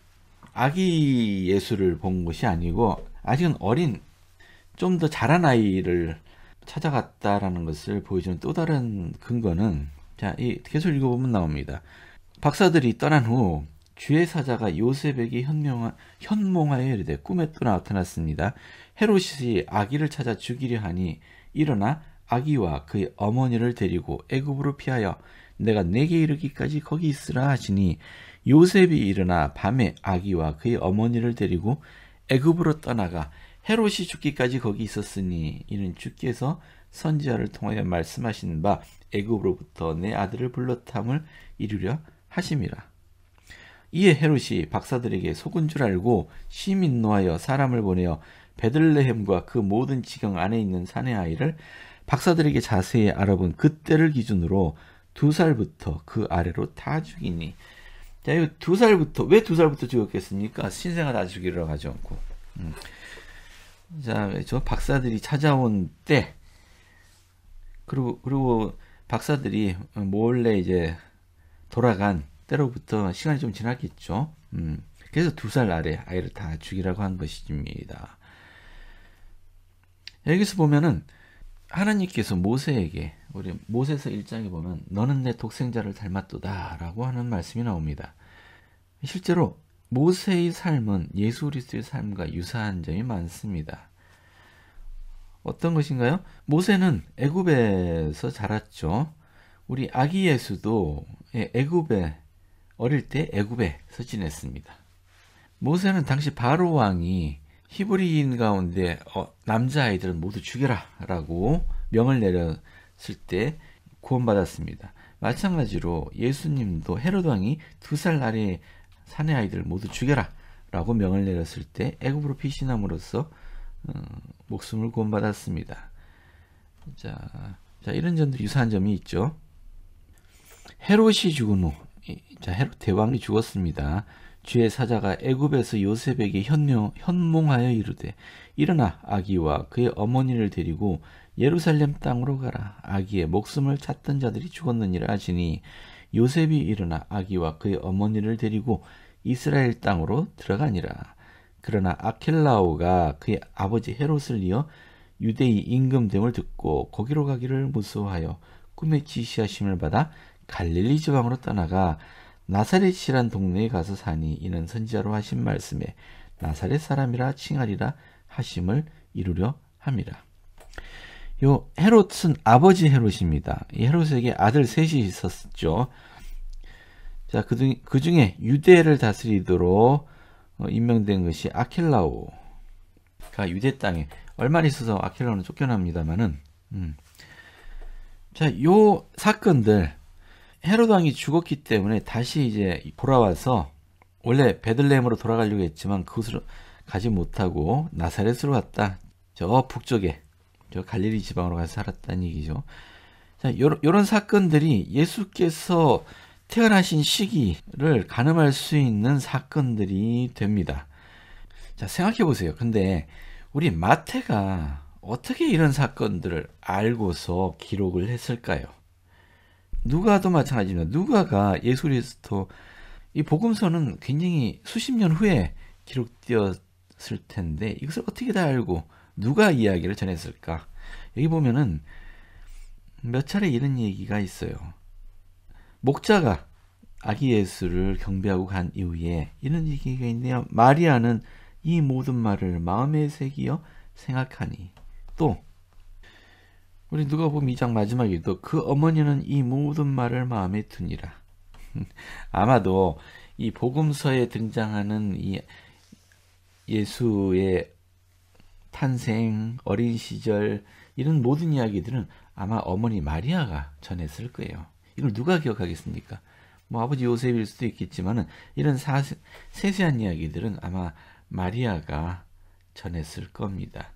아기 예수를 본 것이 아니고 아직은 어린 좀 더 자란 아이를 찾아갔다라는 것을 보여주는 또 다른 근거는 자, 이 계속 읽어보면 나옵니다. 박사들이 떠난 후 주의 사자가 요셉에게 현명한 현몽하여 이르되 꿈에 또 나타났습니다. 헤롯이 아기를 찾아 죽이려 하니 일어나 아기와 그의 어머니를 데리고 애굽으로 피하여 내가 내게 이르기까지 거기 있으라 하시니 요셉이 일어나 밤에 아기와 그의 어머니를 데리고 애굽으로 떠나가 헤롯이 죽기까지 거기 있었으니 이는 주께서 선지자를 통하여 말씀하신 바 애굽으로부터 내 아들을 불렀함을 이루려 하심이라. 이에 헤롯이 박사들에게 속은 줄 알고 시민노하여 사람을 보내어 베들레헴과 그 모든 지경 안에 있는 산의 아이를 박사들에게 자세히 알아본 그때를 기준으로 두 살부터 그 아래로 다 죽이니 자, 이거 두 살부터 왜 두 살부터 죽였겠습니까? 신생아 다 죽이러 가지 않고 음. 자, 저 박사들이 찾아온 때 그리고 그리고 박사들이 몰래 이제 돌아간 때로부터 시간이 좀 지났겠죠. 음, 그래서 두 살 아래 아이를 다 죽이라고 한 것입니다. 여기서 보면은 하나님께서 모세에게 우리 모세서 1장에 보면 너는 내 독생자를 닮았도다라고 하는 말씀이 나옵니다. 실제로 모세의 삶은 예수 그리스도의 삶과 유사한 점이 많습니다. 어떤 것인가요? 모세는 애굽에서 자랐죠. 우리 아기 예수도 애굽에 어릴 때 애굽에서 지냈습니다. 모세는 당시 바로 왕이 히브리인 가운데 어, 남자 아이들은 모두 죽여라라고 명을 내렸을 때 구원받았습니다. 마찬가지로 예수님도 헤롯 왕이 두 살 아래 사내 아이들 모두 죽여라라고 명을 내렸을 때 애굽으로 피신함으로써 음, 목숨을 구원받았습니다. 자, 자 이런 점도 유사한 점이 있죠. 헤롯이 죽은 후, 자 헤롯 대왕이 죽었습니다. 주의 사자가 애굽에서 요셉에게 현명, 현몽하여 이르되 일어나 아기와 그의 어머니를 데리고 예루살렘 땅으로 가라 아기의 목숨을 찾던 자들이 죽었느니라 하시니 요셉이 일어나 아기와 그의 어머니를 데리고 이스라엘 땅으로 들어가니라 그러나 아켈라오가 그의 아버지 헤롯을 이어 유대의 임금 됨을 듣고 거기로 가기를 무서워하여 꿈의 지시하심을 받아 갈릴리 지방으로 떠나가 나사렛이란 동네에 가서 사니 이는 선지자로 하신 말씀에 나사렛 사람이라 칭하리라 하심을 이루려 함이라. 요 헤롯은 아버지 헤롯입니다. 이 헤롯에게 아들 셋이 있었죠. 자, 그, 중, 에 유대를 다스리도록 어, 임명된 것이 아킬라오가 유대 땅에 얼마 있어서 아킬라오는 쫓겨납니다만은 음. 자, 요 사건들 헤로당이 죽었기 때문에 다시 이제 돌아와서 원래 베들레헴으로 돌아가려고 했지만 그곳으로 가지 못하고 나사렛으로 갔다. 저 북쪽에 저 갈릴리 지방으로 가서 살았다는 얘기죠. 자, 요런, 요런 사건들이 예수께서 태어나신 시기를 가늠할 수 있는 사건들이 됩니다. 자, 생각해 보세요. 근데 우리 마태가 어떻게 이런 사건들을 알고서 기록을 했을까요? 누가도 마찬가지입니다. 누가가 예수 리스도이 복음서는 굉장히 수십 년 후에 기록되었을 텐데 이것을 어떻게 다 알고 누가 이야기를 전했을까? 여기 보면은 몇 차례 이런 얘기가 있어요. 목자가 아기 예수를 경배하고 간 이후에 이런 얘기가 있네요. 마리아는 이 모든 말을 마음에 새기어 생각하니 또 우리 누가 보면 이장 마지막에도 그 어머니는 이 모든 말을 마음에 두니라. [LAUGHS] 아마도 이 복음서에 등장하는 이 예수의 탄생, 어린 시절 이런 모든 이야기들은 아마 어머니 마리아가 전했을 거예요. 이걸 누가 기억하겠습니까? 뭐 아버지 요셉일 수도 있겠지만은 이런 사세, 세한 이야기들은 아마 마리아가 전했을 겁니다.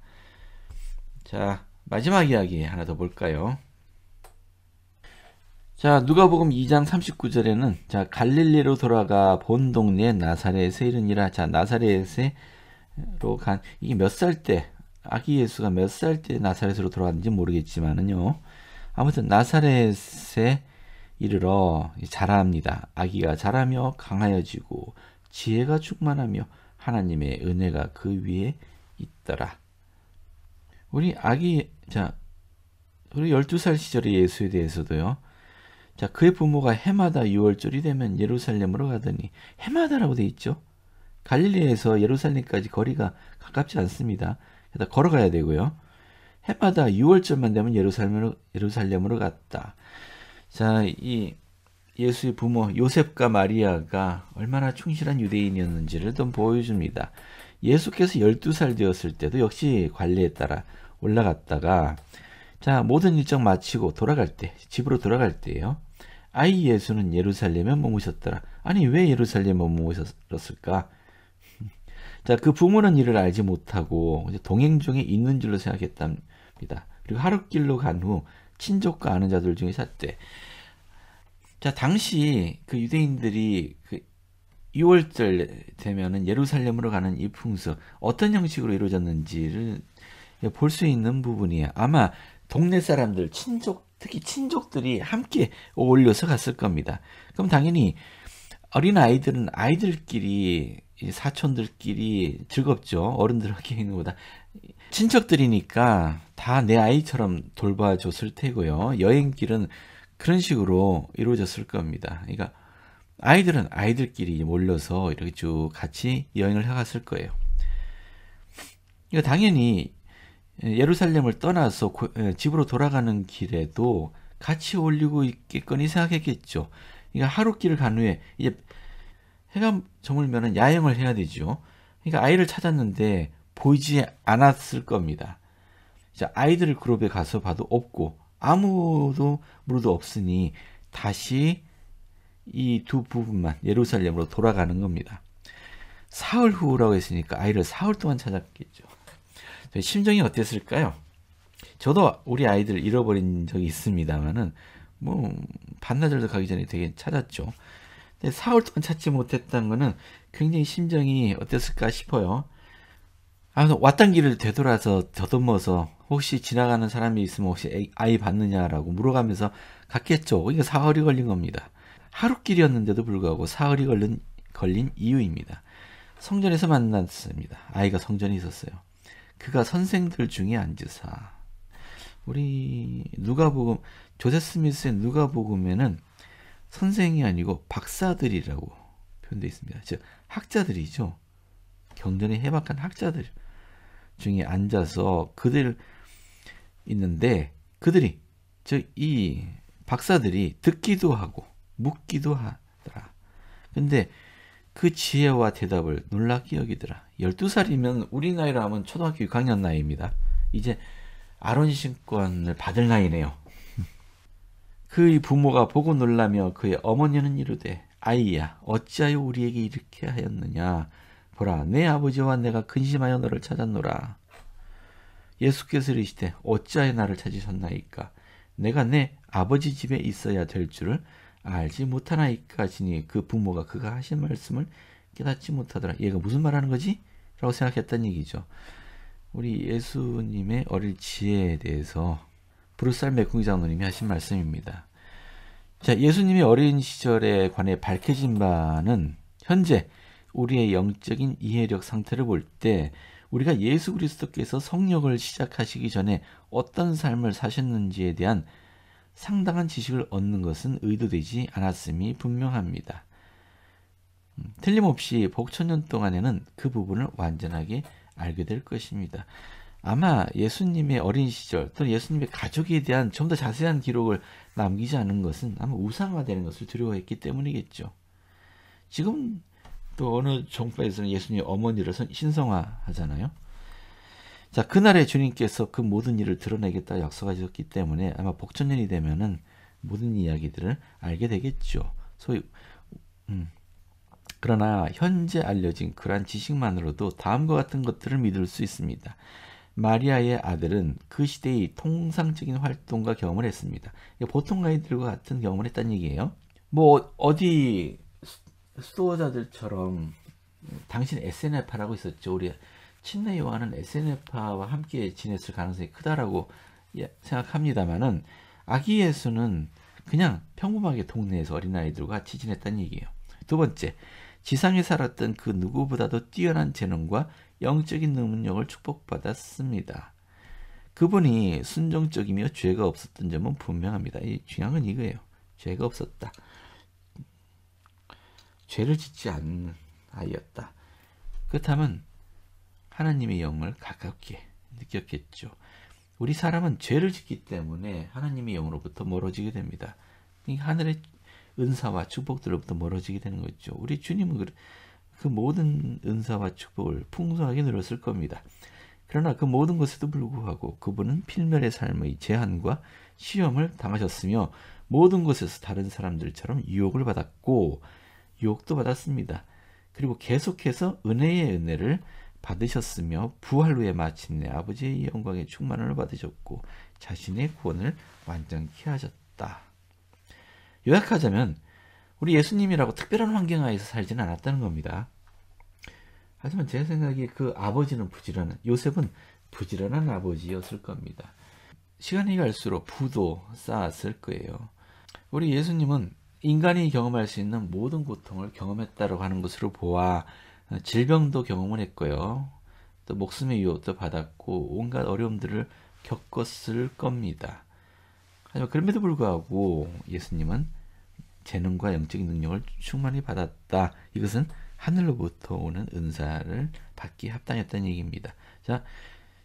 자, 마지막 이야기 하나 더 볼까요? 자, 누가복음 2장 39절에는 자, 갈릴리로 돌아가 본 동네 나사렛에 이르니라. 자, 나사렛에로 간 이게 몇 살 때 아기 예수가 몇 살 때 나사렛으로 돌아갔는지 모르겠지만은요. 아무튼 나사렛에 이르러 자라합니다. 아기가 자라며 강하여지고 지혜가 충만하며 하나님의 은혜가 그 위에 있더라. 우리 아기 자 우리 12살 시절의 예수에 대해서도요. 자, 그의 부모가 해마다 6월절이 되면 예루살렘으로 가더니 해마다라고 돼 있죠. 갈릴리에서 예루살렘까지 거리가 가깝지 않습니다. 그래서 걸어가야 되고요. 해마다 6월절만 되면 예루살렘으로, 예루살렘으로 갔다. 자, 이 예수의 부모 요셉과 마리아가 얼마나 충실한 유대인이었는지를 좀 보여줍니다. 예수께서 12살 되었을 때도 역시 관례에 따라 올라갔다가 자 모든 일정 마치고 돌아갈 때 집으로 돌아갈 때예요. 아이 예수는 예루살렘에 머무셨더라. 아니 왜 예루살렘에 머무셨을까? 자그 부모는 이를 알지 못하고 동행 중에 있는 줄로 생각했답니다. 그리고 하룻길로 간후 친족과 아는 자들 중에 샀대. 자, 당시 그 유대인들이 그 2월절 되면은 예루살렘으로 가는 이 풍습 어떤 형식으로 이루어졌는지를 볼 수 있는 부분이에요. 아마 동네 사람들, 친족, 특히 친족들이 함께 어울려서 갔을 겁니다. 그럼 당연히 어린 아이들은 아이들끼리 사촌들끼리 즐겁죠. 어른들 함께 있는 것보다 친척들이니까 다 내 아이처럼 돌봐줬을 테고요. 여행길은 그런 식으로 이루어졌을 겁니다. 그러니까 아이들은 아이들끼리 몰려서 이렇게 쭉 같이 여행을 해갔을 거예요. 그러니까 당연히 예루살렘을 떠나서 집으로 돌아가는 길에도 같이 올리고 있겠거니 생각했겠죠. 그러니까 하루 길을 간 후에 이제 해가 저물면은 야영을 해야 되죠. 그러니까 아이를 찾았는데 보이지 않았을 겁니다. 아이들 그룹에 가서 봐도 없고 아무도 물어도 없으니 다시 이 두 부분만 예루살렘으로 돌아가는 겁니다. 사흘 후라고 했으니까 아이를 사흘 동안 찾았겠죠. 심정이 어땠을까요? 저도 우리 아이들 잃어버린 적이 있습니다만은 뭐 반나절도 가기 전에 되게 찾았죠. 근데 사흘 동안 찾지 못했다는 거는 굉장히 심정이 어땠을까 싶어요. 아무튼 왔던 길을 되돌아서 더듬어서 혹시 지나가는 사람이 있으면 혹시 아이 받느냐라고 물어가면서 갔겠죠. 그러 사흘이 걸린 겁니다. 하루 길이었는데도 불구하고 사흘이 걸린, 걸린 이유입니다. 성전에서 만났습니다. 아이가 성전에 있었어요. 그가 선생들 중에 앉으사. 우리 누가복음 조세 스미스의 누가복음에는 선생이 아니고 박사들이라고 표현되어 있습니다. 즉 학자들이죠. 경전에 해박한 학자들. 중에 앉아서 그들 있는데 그들이 즉 이 박사들이 듣기도 하고 묻기도 하더라. 근데 그 지혜와 대답을 놀랍게 여기더라. 12살이면 우리 나이로 하면 초등학교 6학년 나이입니다. 이제 아론 신권을 받을 나이네요. [LAUGHS] 그의 부모가 보고 놀라며 그의 어머니는 이르되 아이야 어찌하여 우리에게 이렇게 하였느냐 보라 내 아버지와 내가 근심하여 너를 찾았노라. 예수께서 이르시되 어찌하여 나를 찾으셨나이까 내가 내 아버지 집에 있어야 될 줄을 알지 못하나이까 지니 그 부모가 그가 하신 말씀을 깨닫지 못하더라. 얘가 무슨 말하는 거지? 라고 생각했던 얘기죠. 우리 예수님의 어릴 지혜에 대해서 브루살 메콩이 장로님이 하신 말씀입니다. 자, 예수님의 어린 시절에 관해 밝혀진 바는 현재 우리의 영적인 이해력 상태를 볼 때 우리가 예수 그리스도께서 성역을 시작하시기 전에 어떤 삶을 사셨는지에 대한 상당한 지식을 얻는 것은 의도되지 않았음이 분명합니다. 음, 틀림없이 복천년 동안에는 그 부분을 완전하게 알게 될 것입니다. 아마 예수님의 어린 시절 또는 예수님의 가족에 대한 좀 더 자세한 기록을 남기지 않은 것은 아마 우상화되는 것을 두려워했기 때문이겠죠. 지금 또 어느 종파에서는 예수님 어머니를 신성화하잖아요. 자 그날에 주님께서 그 모든 일을 드러내겠다 약속하셨기 때문에 아마 복천년이 되면은 모든 이야기들을 알게 되겠죠. 소위 음. 그러나 현재 알려진 그러한 지식만으로도 다음과 같은 것들을 믿을 수 있습니다. 마리아의 아들은 그 시대의 통상적인 활동과 경험을 했습니다. 보통 아이들과 같은 경험을 했다는 얘기예요. 뭐 어디 수도자들처럼 당신 SNF파라고 있었죠. 우리 친내 요한은 s n f 와 함께 지냈을 가능성이 크다라고 예, 생각합니다만은 아기 예수는 그냥 평범하게 동네에서 어린아이들과 같이 지냈다는 얘기예요. 두 번째, 지상에 살았던 그 누구보다도 뛰어난 재능과 영적인 능력을 축복받았습니다. 그분이 순종적이며 죄가 없었던 점은 분명합니다. 중요한 건 이거예요. 죄가 없었다. 죄를 짓지 않는 아이였다. 그렇다면 하나님의 영을 가깝게 느꼈겠죠. 우리 사람은 죄를 짓기 때문에 하나님의 영으로부터 멀어지게 됩니다. 하늘의 은사와 축복들로부터 멀어지게 되는 거죠. 우리 주님은 그, 그 모든 은사와 축복을 풍성하게 누렸을 겁니다. 그러나 그 모든 것에도 불구하고 그분은 필멸의 삶의 제한과 시험을 당하셨으며 모든 것에서 다른 사람들처럼 유혹을 받았고 욕도 받았습니다. 그리고 계속해서 은혜의 은혜를 받으셨으며 부활 후에 마침내 아버지의 영광의 충만을 받으셨고 자신의 구원을 완전케 하셨다. 요약하자면 우리 예수님이라고 특별한 환경하에서 살지는 않았다는 겁니다. 하지만 제 생각에 그 아버지는 부지런한 요셉은 부지런한 아버지였을 겁니다. 시간이 갈수록 부도 쌓았을 거예요. 우리 예수님은 인간이 경험할 수 있는 모든 고통을 경험했다고 하는 것으로 보아 어, 질병도 경험을 했고요. 또 목숨의 위협도 받았고 온갖 어려움들을 겪었을 겁니다. 하지만 그럼에도 불구하고 예수님은 재능과 영적인 능력을 충만히 받았다. 이것은 하늘로부터 오는 은사를 받기 합당했다는 얘기입니다. 자,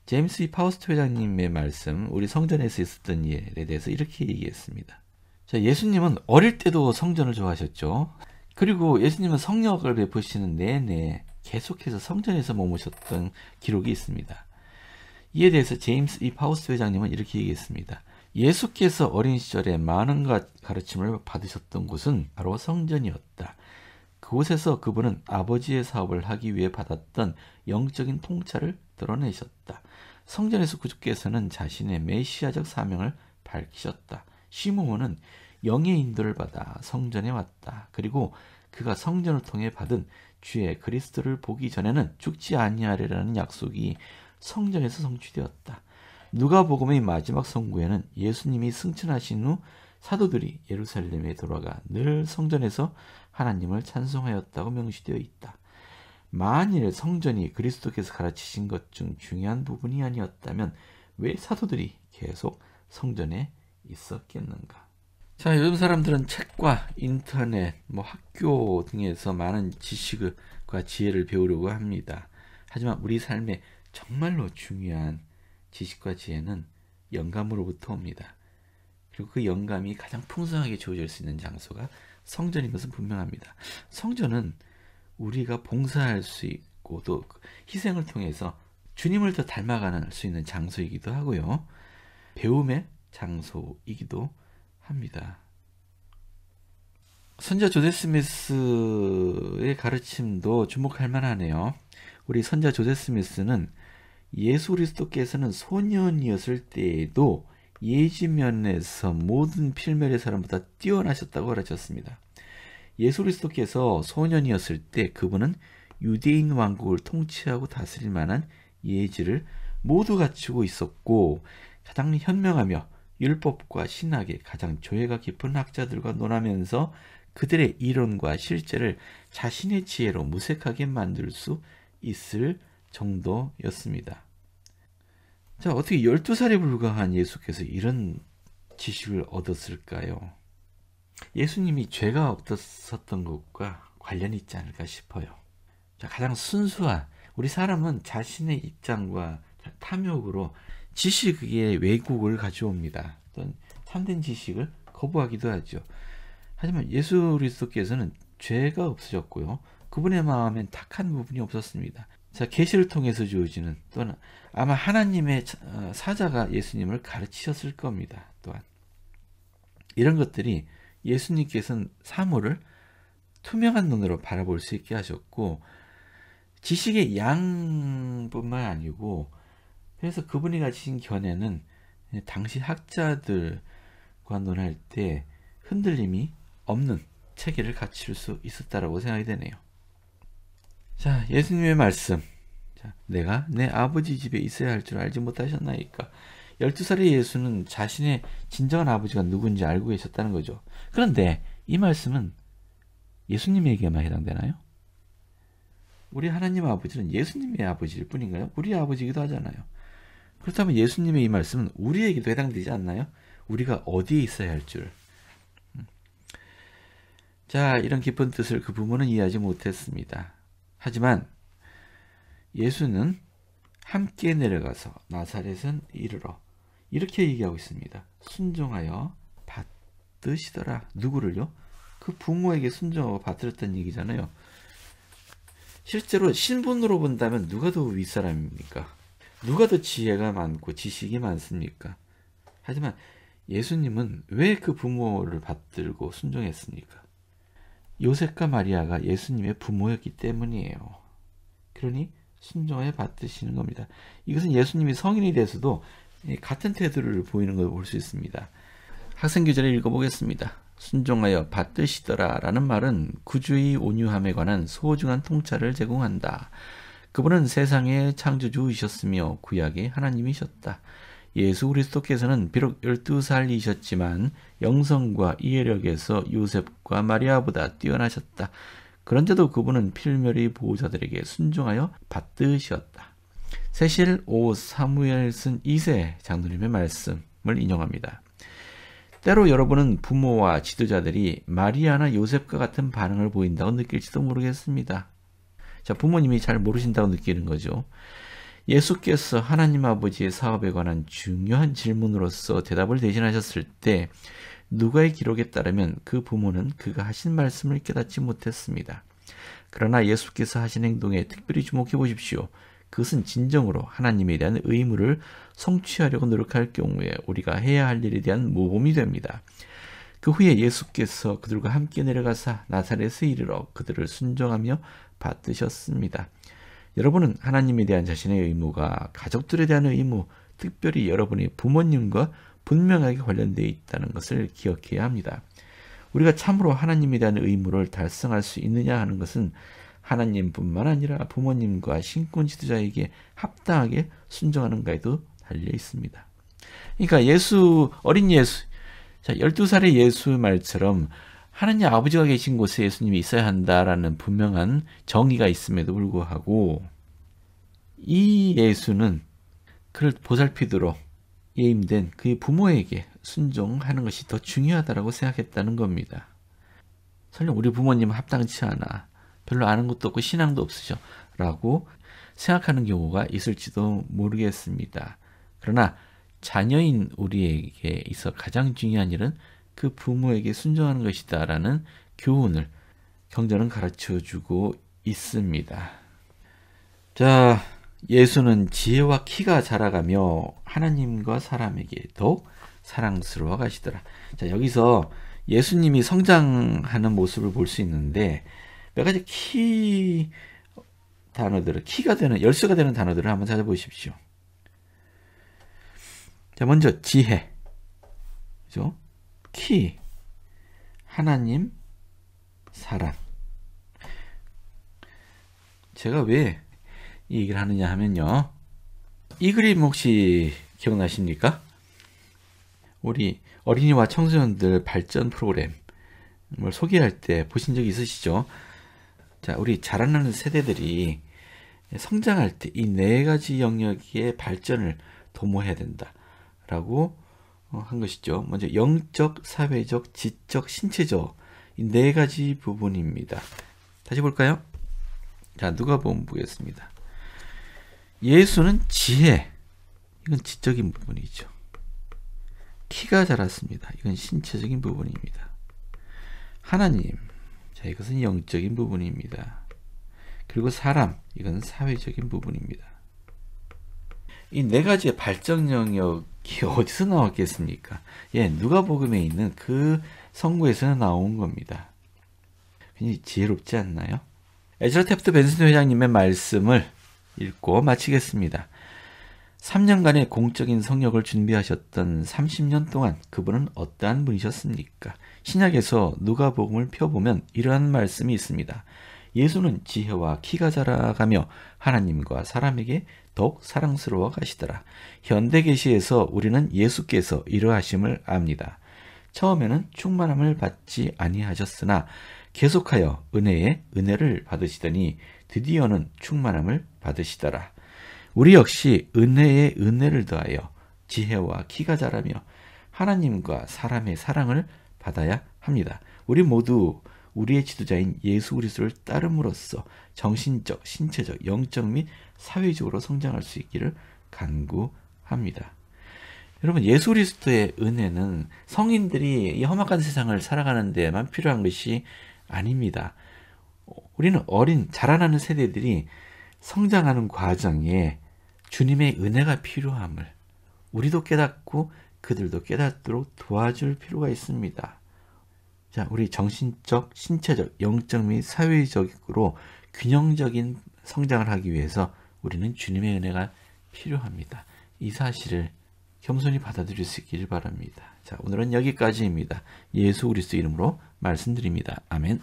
제임스 파우스트 회장님의 말씀, 우리 성전에서 있었던 일에 대해서 이렇게 얘기했습니다. 자, 예수님은 어릴 때도 성전을 좋아하셨죠. 그리고 예수님은 성역을 베푸시는 내내 계속해서 성전에서 머무셨던 기록이 있습니다. 이에 대해서 제임스 이 파우스 회장님은 이렇게 얘기했습니다. 예수께서 어린 시절에 많은 가르침을 받으셨던 곳은 바로 성전이었다. 그곳에서 그분은 아버지의 사업을 하기 위해 받았던 영적인 통찰을 드러내셨다. 성전에서 구주께서는 자신의 메시아적 사명을 밝히셨다. 시므온은 영의 인도를 받아 성전에 왔다. 그리고 그가 성전을 통해 받은 주의 그리스도를 보기 전에는 죽지 아니하리라는 약속이 성전에서 성취되었다. 누가복음의 마지막 성구에는 예수님이 승천하신 후 사도들이 예루살렘에 돌아가 늘 성전에서 하나님을 찬송하였다고 명시되어 있다. 만일 성전이 그리스도께서 가르치신 것 중 중요한 부분이 아니었다면 왜 사도들이 계속 성전에 있었겠는가? 자, 요즘 사람들은 책과 인터넷, 뭐 학교 등에서 많은 지식과 지혜를 배우려고 합니다. 하지만 우리 삶에 정말로 중요한 지식과 지혜는 영감으로부터 옵니다. 그리고 그 영감이 가장 풍성하게 주어질 수 있는 장소가 성전인 것은 분명합니다. 성전은 우리가 봉사할 수 있고 또 그 희생을 통해서 주님을 더 닮아가는 수 있는 장소이기도 하고요. 배움의 장소이기도 합니다. 선자 조세 스미스의 가르침도 주목할 만하네요. 우리 선자 조세 스미스는 예수 그리스도께서는 소년이었을 때에도 예지면에서 모든 필멸의 사람보다 뛰어나셨다고 가르쳤습니다. 예수 그리스도께서 소년이었을 때 그분은 유대인 왕국을 통치하고 다스릴 만한 예지를 모두 갖추고 있었고 가장 현명하며 율법과 신학의 가장 조예가 깊은 학자들과 논하면서 그들의 이론과 실제를 자신의 지혜로 무색하게 만들 수 있을 정도였습니다. 자, 어떻게 12살에 불과한 예수께서 이런 지식을 얻었을까요? 예수님이 죄가 없었던 것과 관련이 있지 않을까 싶어요. 자, 가장 순수한 우리 사람은 자신의 입장과 탐욕으로 지식의 왜곡을 가져옵니다. 어떤 참된 지식을 거부하기도 하죠. 하지만 예수 그리스도께서는 죄가 없으셨고요. 그분의 마음엔 탁한 부분이 없었습니다. 자, 계시를 통해서 주어지는 또는 아마 하나님의 어, 사자가 예수님을 가르치셨을 겁니다. 또한 이런 것들이 예수님께서는 사물을 투명한 눈으로 바라볼 수 있게 하셨고 지식의 양뿐만 아니고 그래서 그분이 가진 견해는 당시 학자들과 논할 때 흔들림이 없는 체계를 갖출 수 있었다라고 생각이 되네요. 자, 예수님의 말씀. 자, 내가 내 아버지 집에 있어야 할 줄 알지 못하셨나이까. 12살의 예수는 자신의 진정한 아버지가 누군지 알고 계셨다는 거죠. 그런데 이 말씀은 예수님에게만 해당되나요? 우리 하나님 아버지는 예수님의 아버지일 뿐인가요? 우리 아버지이기도 하잖아요. 그렇다면 예수님의 이 말씀은 우리에게도 해당되지 않나요? 우리가 어디에 있어야 할 줄. 음. 자, 이런 깊은 뜻을 그 부모는 이해하지 못했습니다. 하지만 예수는 함께 내려가서 나사렛은 이르러 이렇게 얘기하고 있습니다. 순종하여 받으시더라. 누구를요? 그 부모에게 순종하고 받들었다는 얘기잖아요. 실제로 신분으로 본다면 누가 더 윗사람입니까? 누가 더 지혜가 많고 지식이 많습니까? 하지만 예수님은 왜 그 부모를 받들고 순종했습니까? 요셉과 마리아가 예수님의 부모였기 때문이에요. 그러니 순종에 받드시는 겁니다. 이것은 예수님이 성인이 돼서도 같은 태도를 보이는 걸볼수 있습니다. 학생 교재를 읽어보겠습니다. 순종하여 받드시더라 라는 말은 구주의 온유함에 관한 소중한 통찰을 제공한다. 그분은 세상의 창조주이셨으며 구약의 하나님이셨다. 예수 그리스도께서는 비록 12살이셨지만 영성과 이해력에서 요셉과 마리아보다 뛰어나셨다. 그런데도 그분은 필멸의 보호자들에게 순종하여 받드셨다. 세실 5 사무엘슨 2세 장로님의 말씀을 인용합니다. 때로 여러분은 부모와 지도자들이 마리아나 요셉과 같은 반응을 보인다고 느낄지도 모르겠습니다. 자, 부모님이 잘 모르신다고 느끼는 거죠. 예수께서 하나님 아버지의 사업에 관한 중요한 질문으로서 대답을 대신하셨을 때 누가의 기록에 따르면 그 부모는 그가 하신 말씀을 깨닫지 못했습니다. 그러나 예수께서 하신 행동에 특별히 주목해 보십시오. 그것은 진정으로 하나님에 대한 의무를 성취하려고 노력할 경우에 우리가 해야 할 일에 대한 모범이 됩니다. 그 후에 예수께서 그들과 함께 내려가사 나사렛에 이르러 그들을 순종하며 받으셨습니다. 여러분은 하나님에 대한 자신의 의무가 가족들에 대한 의무, 특별히 여러분의 부모님과 분명하게 관련되어 있다는 것을 기억해야 합니다. 우리가 참으로 하나님에 대한 의무를 달성할 수 있느냐 하는 것은 하나님뿐만 아니라 부모님과 신권 지도자에게 합당하게 순종하는가에도 달려 있습니다. 그러니까 예수 어린 예수 자 12살의 예수 말처럼 하느님 아버지가 계신 곳에 예수님이 있어야 한다라는 분명한 정의가 있음에도 불구하고 이 예수는 그를 보살피도록 예임된 그의 부모에게 순종하는 것이 더중요하다고 생각했다는 겁니다. 설령 우리 부모님 합당치 않아 별로 아는 것도 없고 신앙도 없으셔 라고 생각하는 경우가 있을지도 모르겠습니다. 그러나 자녀인 우리에게 있어 가장 중요한 일은 그 부모에게 순종하는 것이다라는 교훈을 경전은 가르쳐 주고 있습니다. 자, 예수는 지혜와 키가 자라가며 하나님과 사람에게 더욱 사랑스러워 가시더라. 자, 여기서 예수님이 성장하는 모습을 볼 수 있는데 몇 가지 키 단어들을 키가 되는 열쇠가 되는 단어들을 한번 찾아보십시오. 자, 먼저 지혜. 그죠? 특히 하나님 사랑. 제가 왜 이 얘기를 하느냐 하면요. 이 그림 혹시 기억나십니까? 우리 어린이와 청소년들 발전 프로그램을 소개할 때 보신 적 있으시죠? 자, 우리 자라나는 세대들이 성장할 때 이 네 가지 영역의 발전을 도모해야 된다라고 어, 한 것이죠. 먼저 영적, 사회적, 지적, 신체적 이 네 가지 부분입니다. 다시 볼까요? 자, 누가복음 보겠습니다. 예수는 지혜. 이건 지적인 부분이죠. 키가 자랐습니다. 이건 신체적인 부분입니다. 하나님. 자, 이것은 영적인 부분입니다. 그리고 사람. 이건 사회적인 부분입니다. 이네 가지의 발전 영역이 [LAUGHS] 어디서 나왔겠습니까? 예, 누가복음에 있는 그 성구에서 나온 겁니다. 굉장히 지혜롭지 않나요? 에즈라 테프트 벤슨 회장님의 말씀을 읽고 마치겠습니다. 3년간의 공적인 성역을 준비하셨던 30년 동안 그분은 어떠한 분이셨습니까? 신약에서 누가복음을 펴보면 이러한 말씀이 있습니다. 예수는 지혜와 키가 자라가며 하나님과 사람에게 더욱 사랑스러워 가시더라. 현대 계시에서 우리는 예수께서 이러하심을 압니다. 처음에는 충만함을 받지 아니하셨으나 계속하여 은혜에 은혜를 받으시더니 드디어는 충만함을 받으시더라. 우리 역시 은혜에 은혜를 더하여 지혜와 키가 자라며 하나님과 사람의 사랑을 받아야 합니다. 우리 모두 우리의 지도자인 예수 그리스도를 따름으로써 정신적, 신체적, 영적 및 사회적으로 성장할 수 있기를 간구합니다. 여러분 예수 그리스도의 은혜는 성인들이 이 험악한 세상을 살아가는 데만 필요한 것이 아닙니다. 우리는 어린 자라나는 세대들이 성장하는 과정에 주님의 은혜가 필요함을 우리도 깨닫고 그들도 깨닫도록 도와줄 필요가 있습니다. 자, 우리 정신적, 신체적, 영적 및 사회적으로 균형적인 성장을 하기 위해서 우리는 주님의 은혜가 필요합니다. 이 사실을 겸손히 받아들일 수 있기를 바랍니다. 자, 오늘은 여기까지입니다. 예수 그리스도 이름으로 말씀드립니다. 아멘.